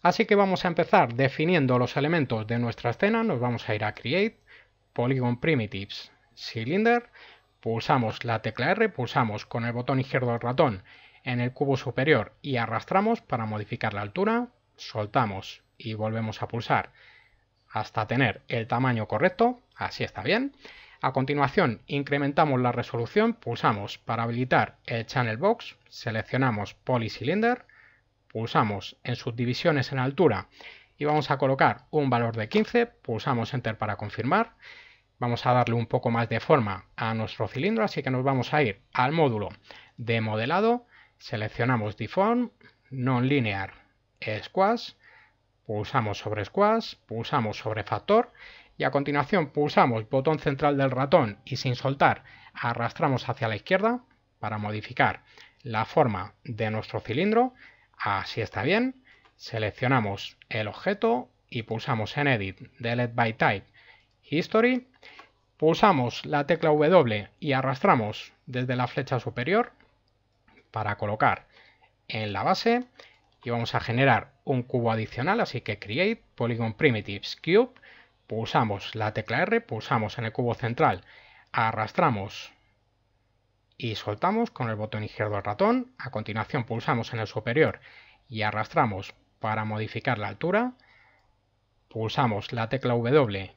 Así que vamos a empezar definiendo los elementos de nuestra escena, nos vamos a ir a Create, Polygon Primitives, Cylinder, pulsamos la tecla R, pulsamos con el botón izquierdo del ratón en el cubo superior y arrastramos para modificar la altura, soltamos y volvemos a pulsar hasta tener el tamaño correcto, así está bien. A continuación incrementamos la resolución, pulsamos para habilitar el Channel Box, seleccionamos Poly Cylinder, pulsamos en subdivisiones en altura y vamos a colocar un valor de 15, pulsamos Enter para confirmar, vamos a darle un poco más de forma a nuestro cilindro, así que nos vamos a ir al módulo de modelado, seleccionamos Deform, Non-Linear, Squash, pulsamos sobre Squash, pulsamos sobre Factor y a continuación pulsamos botón central del ratón y sin soltar arrastramos hacia la izquierda para modificar la forma de nuestro cilindro, Así está bien. Seleccionamos el objeto y pulsamos en Edit, Delete by Type, History. Pulsamos la tecla W y arrastramos desde la flecha superior para colocar en la base y vamos a generar un cubo adicional, así que Create Polygon Primitives Cube, pulsamos la tecla R, pulsamos en el cubo central, arrastramos y soltamos con el botón izquierdo del ratón, a continuación pulsamos en el superior y arrastramos para modificar la altura, pulsamos la tecla W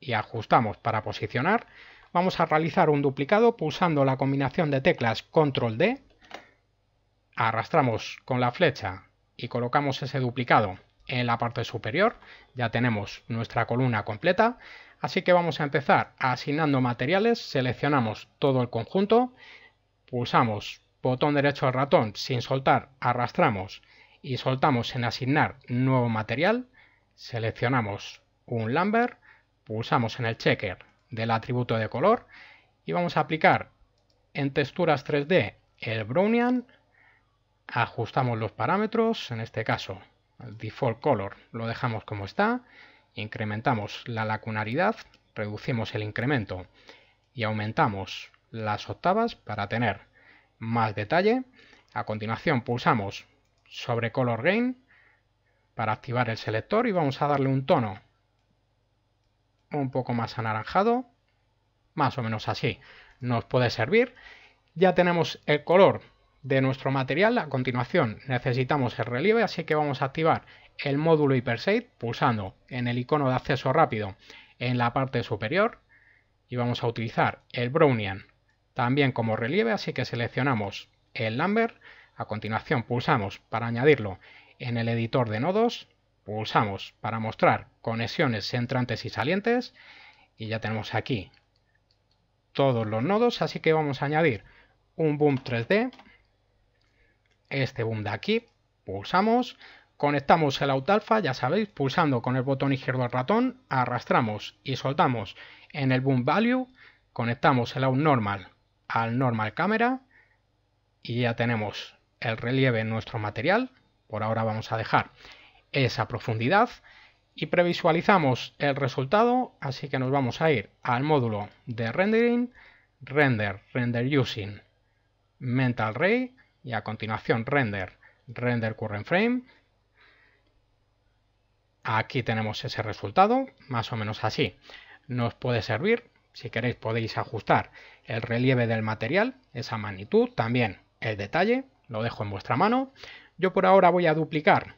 y ajustamos para posicionar, vamos a realizar un duplicado pulsando la combinación de teclas Control D, arrastramos con la flecha y colocamos ese duplicado en la parte superior ya tenemos nuestra columna completa, así que vamos a empezar asignando materiales, seleccionamos todo el conjunto, pulsamos botón derecho al ratón sin soltar, arrastramos y soltamos en asignar nuevo material, seleccionamos un lumber, pulsamos en el checker del atributo de color y vamos a aplicar en texturas 3D el Brownian, ajustamos los parámetros, en este caso default color lo dejamos como está, incrementamos la lacunaridad, reducimos el incremento y aumentamos las octavas para tener más detalle. A continuación pulsamos sobre Color Gain para activar el selector y vamos a darle un tono un poco más anaranjado, más o menos así nos puede servir. Ya tenemos el color de nuestro material, a continuación necesitamos el relieve, así que vamos a activar el módulo Hypershade pulsando en el icono de acceso rápido en la parte superior y vamos a utilizar el Brownian también como relieve, así que seleccionamos el Lambert a continuación pulsamos para añadirlo en el editor de nodos, pulsamos para mostrar conexiones entrantes y salientes y ya tenemos aquí todos los nodos, así que vamos a añadir un boom 3D este boom de aquí, pulsamos, conectamos el out alfa, ya sabéis, pulsando con el botón izquierdo del ratón, arrastramos y soltamos en el boom value, conectamos el out normal al normal cámara y ya tenemos el relieve en nuestro material, por ahora vamos a dejar esa profundidad y previsualizamos el resultado, así que nos vamos a ir al módulo de rendering, render, render using, mental ray, y a continuación render, render current frame. Aquí tenemos ese resultado, más o menos así. Nos puede servir, si queréis podéis ajustar el relieve del material, esa magnitud, también el detalle, lo dejo en vuestra mano. Yo por ahora voy a duplicar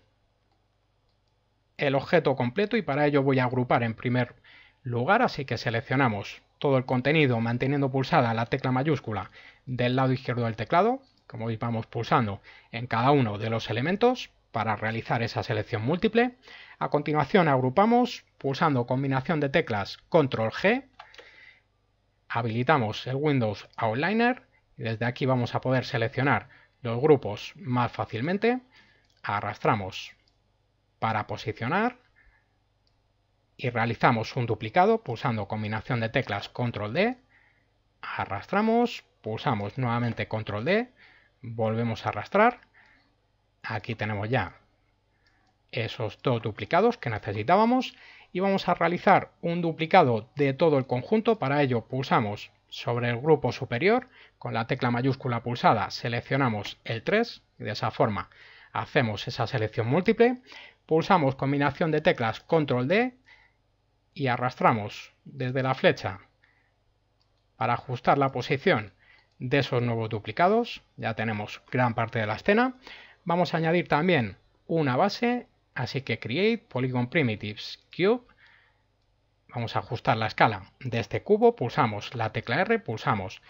el objeto completo y para ello voy a agrupar en primer lugar, así que seleccionamos todo el contenido manteniendo pulsada la tecla mayúscula del lado izquierdo del teclado, como veis vamos pulsando en cada uno de los elementos para realizar esa selección múltiple. A continuación agrupamos pulsando combinación de teclas Control G, habilitamos el Windows Outliner y desde aquí vamos a poder seleccionar los grupos más fácilmente. Arrastramos para posicionar y realizamos un duplicado pulsando combinación de teclas Control D, arrastramos, pulsamos nuevamente Control D volvemos a arrastrar. Aquí tenemos ya esos dos duplicados que necesitábamos y vamos a realizar un duplicado de todo el conjunto. Para ello pulsamos sobre el grupo superior, con la tecla mayúscula pulsada seleccionamos el 3 y de esa forma hacemos esa selección múltiple. Pulsamos combinación de teclas control D y arrastramos desde la flecha para ajustar la posición de esos nuevos duplicados. Ya tenemos gran parte de la escena. Vamos a añadir también una base, así que create polygon primitives cube. Vamos a ajustar la escala de este cubo, pulsamos la tecla R, pulsamos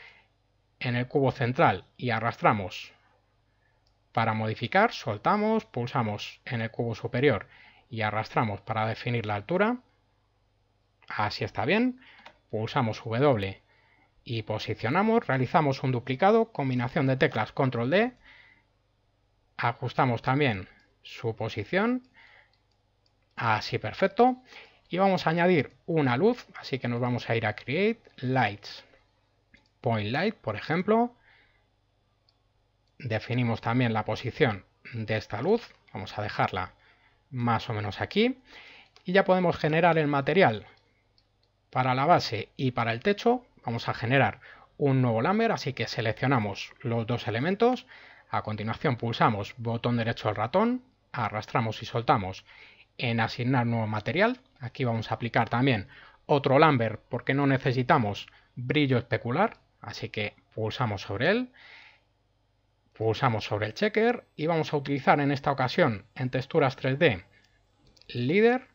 en el cubo central y arrastramos para modificar, soltamos, pulsamos en el cubo superior y arrastramos para definir la altura. Así está bien. Pulsamos W y posicionamos, realizamos un duplicado, combinación de teclas control D, ajustamos también su posición, así perfecto, y vamos a añadir una luz, así que nos vamos a ir a Create Lights, Point Light por ejemplo, definimos también la posición de esta luz, vamos a dejarla más o menos aquí, y ya podemos generar el material para la base y para el techo vamos a generar un nuevo Lambert, así que seleccionamos los dos elementos, a continuación pulsamos botón derecho al ratón, arrastramos y soltamos en asignar nuevo material, aquí vamos a aplicar también otro Lambert porque no necesitamos brillo especular, así que pulsamos sobre él, pulsamos sobre el checker y vamos a utilizar en esta ocasión en texturas 3D líder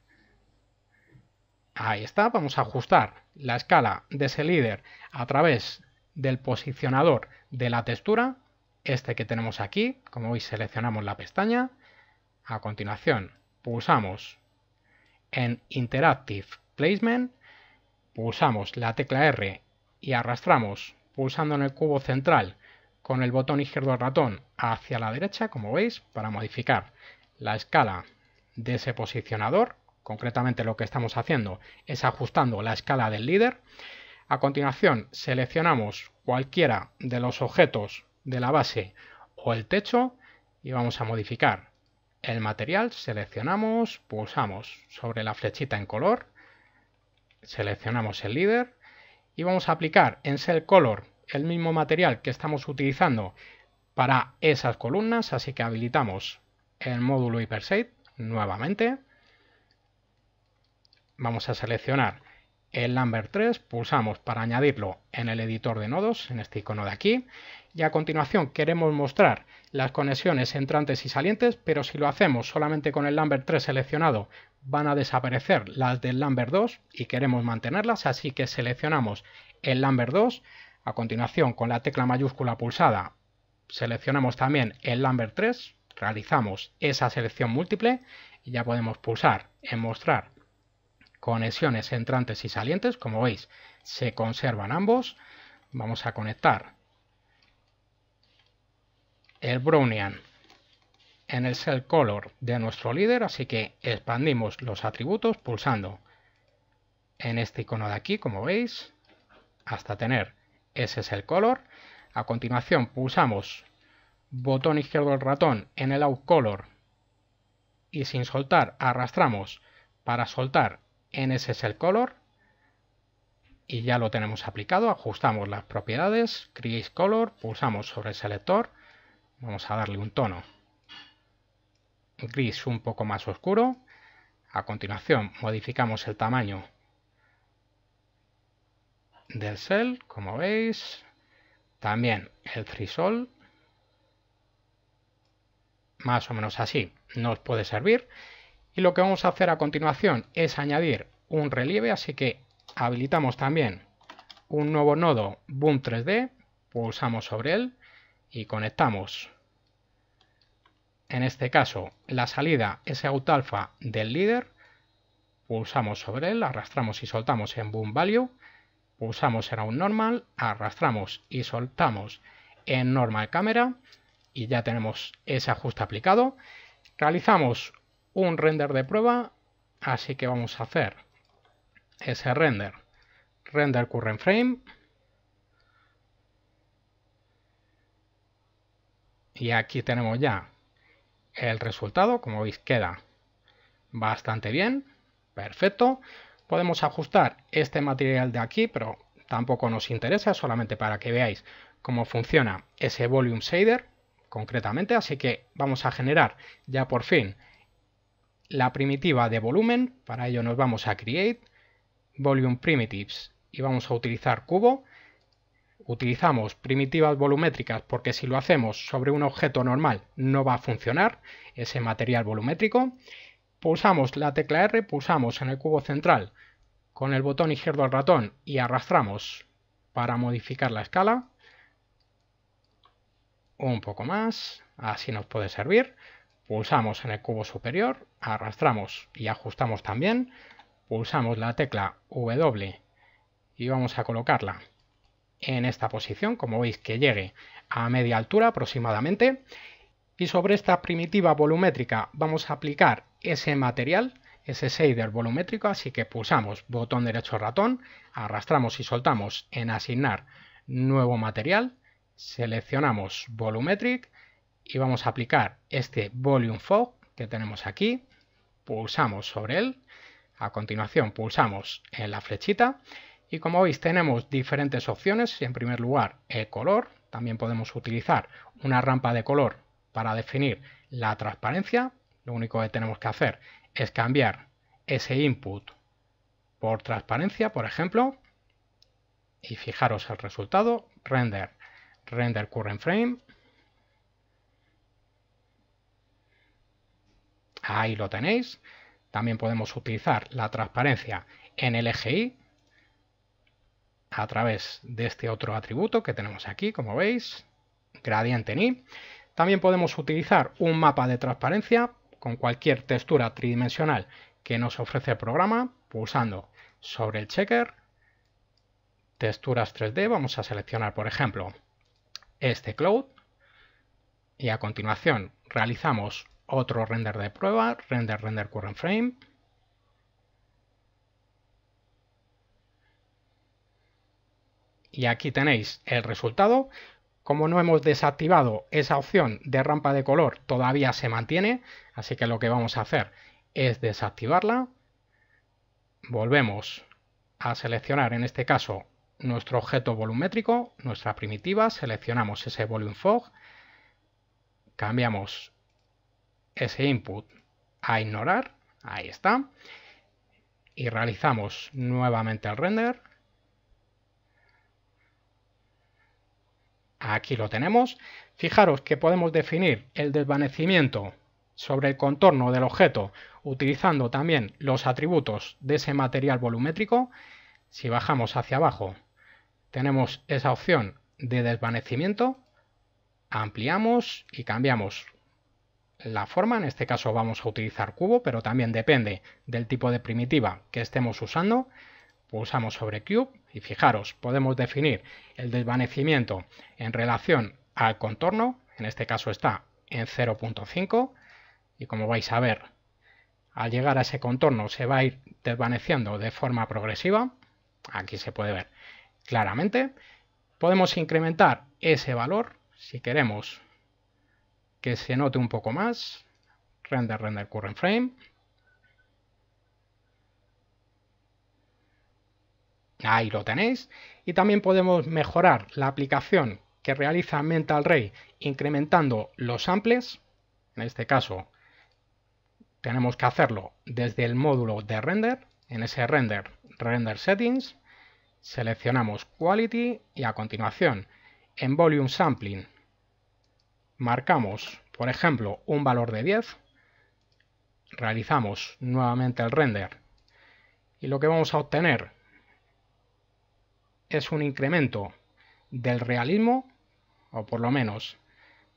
Ahí está, vamos a ajustar la escala de ese líder a través del posicionador de la textura, este que tenemos aquí, como veis seleccionamos la pestaña, a continuación pulsamos en Interactive Placement, pulsamos la tecla R y arrastramos pulsando en el cubo central con el botón izquierdo del ratón hacia la derecha, como veis, para modificar la escala de ese posicionador Concretamente lo que estamos haciendo es ajustando la escala del líder. A continuación seleccionamos cualquiera de los objetos de la base o el techo y vamos a modificar el material. Seleccionamos, pulsamos sobre la flechita en color, seleccionamos el líder y vamos a aplicar en Cell Color el mismo material que estamos utilizando para esas columnas, así que habilitamos el módulo Hypershade nuevamente vamos a seleccionar el Lambert 3, pulsamos para añadirlo en el editor de nodos, en este icono de aquí, y a continuación queremos mostrar las conexiones entrantes y salientes, pero si lo hacemos solamente con el Lambert 3 seleccionado, van a desaparecer las del Lambert 2 y queremos mantenerlas, así que seleccionamos el Lambert 2, a continuación con la tecla mayúscula pulsada seleccionamos también el Lambert 3, realizamos esa selección múltiple y ya podemos pulsar en mostrar conexiones entrantes y salientes, como veis, se conservan ambos. Vamos a conectar el Brownian en el cell color de nuestro líder, así que expandimos los atributos pulsando en este icono de aquí, como veis, hasta tener ese cell color. A continuación pulsamos botón izquierdo del ratón en el out color y sin soltar arrastramos para soltar en el Color y ya lo tenemos aplicado. Ajustamos las propiedades, Create Color, pulsamos sobre el selector, vamos a darle un tono gris un poco más oscuro. A continuación modificamos el tamaño del cell, como veis, también el threshold, más o menos así, nos puede servir. Y lo que vamos a hacer a continuación es añadir un relieve, así que habilitamos también un nuevo nodo Boom 3D, pulsamos sobre él y conectamos. En este caso, la salida SAUTALFA alfa del líder, pulsamos sobre él, arrastramos y soltamos en Boom Value, pulsamos en un Normal, arrastramos y soltamos en Normal Camera y ya tenemos ese ajuste aplicado. Realizamos un render de prueba, así que vamos a hacer ese render, render current frame, y aquí tenemos ya el resultado, como veis queda bastante bien, perfecto, podemos ajustar este material de aquí, pero tampoco nos interesa, solamente para que veáis cómo funciona ese volume shader concretamente, así que vamos a generar ya por fin la primitiva de volumen, para ello nos vamos a Create, Volume Primitives y vamos a utilizar cubo. Utilizamos primitivas volumétricas porque si lo hacemos sobre un objeto normal no va a funcionar ese material volumétrico. Pulsamos la tecla R, pulsamos en el cubo central con el botón izquierdo del ratón y arrastramos para modificar la escala. Un poco más, así nos puede servir pulsamos en el cubo superior, arrastramos y ajustamos también, pulsamos la tecla W y vamos a colocarla en esta posición, como veis que llegue a media altura aproximadamente, y sobre esta primitiva volumétrica vamos a aplicar ese material, ese shader volumétrico, así que pulsamos botón derecho ratón, arrastramos y soltamos en asignar nuevo material, seleccionamos volumetric, y vamos a aplicar este Volume Fog que tenemos aquí. Pulsamos sobre él. A continuación pulsamos en la flechita y como veis tenemos diferentes opciones. En primer lugar el eh, color. También podemos utilizar una rampa de color para definir la transparencia. Lo único que tenemos que hacer es cambiar ese input por transparencia, por ejemplo. Y fijaros el resultado. Render, render current frame. Ahí lo tenéis. También podemos utilizar la transparencia en el eje Y a través de este otro atributo que tenemos aquí, como veis, gradiente en También podemos utilizar un mapa de transparencia con cualquier textura tridimensional que nos ofrece el programa, pulsando sobre el checker, texturas 3D, vamos a seleccionar por ejemplo este cloud y a continuación realizamos otro render de prueba, render, render current frame. Y aquí tenéis el resultado. Como no hemos desactivado esa opción de rampa de color, todavía se mantiene, así que lo que vamos a hacer es desactivarla. Volvemos a seleccionar en este caso nuestro objeto volumétrico, nuestra primitiva, seleccionamos ese volume fog, cambiamos ese input a ignorar, ahí está, y realizamos nuevamente el render. Aquí lo tenemos. Fijaros que podemos definir el desvanecimiento sobre el contorno del objeto utilizando también los atributos de ese material volumétrico. Si bajamos hacia abajo tenemos esa opción de desvanecimiento, ampliamos y cambiamos la forma, en este caso vamos a utilizar cubo, pero también depende del tipo de primitiva que estemos usando. Pulsamos pues sobre cube y fijaros, podemos definir el desvanecimiento en relación al contorno, en este caso está en 0.5 y como vais a ver, al llegar a ese contorno se va a ir desvaneciendo de forma progresiva, aquí se puede ver claramente. Podemos incrementar ese valor si queremos que se note un poco más. Render, render current frame. Ahí lo tenéis. Y también podemos mejorar la aplicación que realiza Mental Ray incrementando los samples. En este caso tenemos que hacerlo desde el módulo de render. En ese render, render settings, seleccionamos quality y a continuación en volume sampling marcamos, por ejemplo, un valor de 10, realizamos nuevamente el render y lo que vamos a obtener es un incremento del realismo, o por lo menos,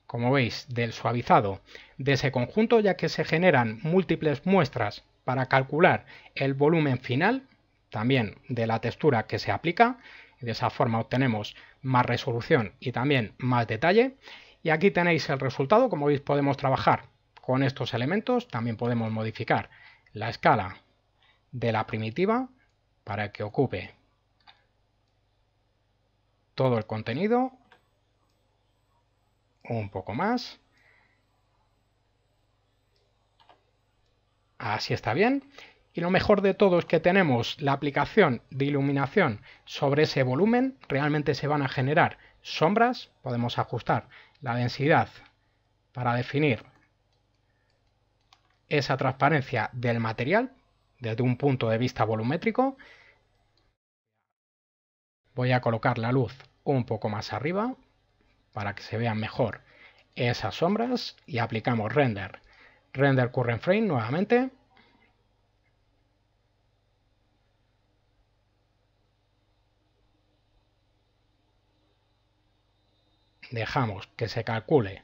como veis, del suavizado de ese conjunto, ya que se generan múltiples muestras para calcular el volumen final, también de la textura que se aplica, de esa forma obtenemos más resolución y también más detalle. Y aquí tenéis el resultado, como veis podemos trabajar con estos elementos, también podemos modificar la escala de la primitiva para que ocupe todo el contenido, un poco más. Así está bien. Y lo mejor de todo es que tenemos la aplicación de iluminación sobre ese volumen. Realmente se van a generar sombras. Podemos ajustar la densidad para definir esa transparencia del material desde un punto de vista volumétrico. Voy a colocar la luz un poco más arriba para que se vean mejor esas sombras y aplicamos render. Render current frame nuevamente. dejamos que se calcule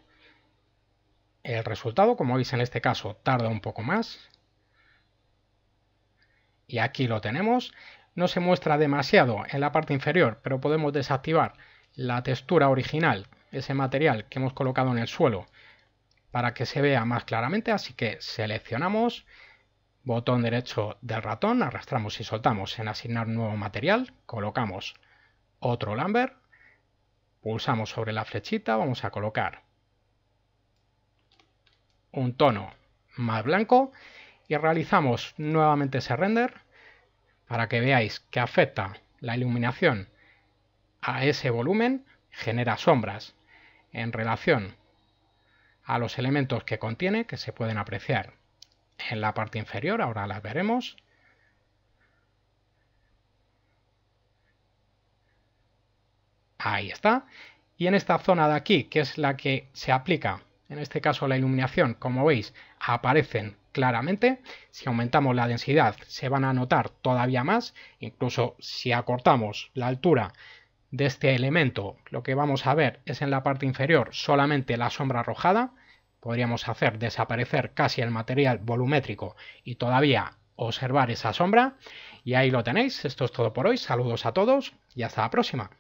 el resultado, como veis en este caso tarda un poco más. Y aquí lo tenemos. No se muestra demasiado en la parte inferior, pero podemos desactivar la textura original, ese material que hemos colocado en el suelo, para que se vea más claramente. Así que seleccionamos, botón derecho del ratón, arrastramos y soltamos en asignar nuevo material, colocamos otro Lambert Pulsamos sobre la flechita, vamos a colocar un tono más blanco y realizamos nuevamente ese render para que veáis que afecta la iluminación a ese volumen, genera sombras en relación a los elementos que contiene que se pueden apreciar en la parte inferior, ahora las veremos. Ahí está. Y en esta zona de aquí, que es la que se aplica, en este caso la iluminación, como veis, aparecen claramente. Si aumentamos la densidad se van a notar todavía más. Incluso si acortamos la altura de este elemento, lo que vamos a ver es en la parte inferior solamente la sombra arrojada. Podríamos hacer desaparecer casi el material volumétrico y todavía observar esa sombra. Y ahí lo tenéis. Esto es todo por hoy. Saludos a todos y hasta la próxima.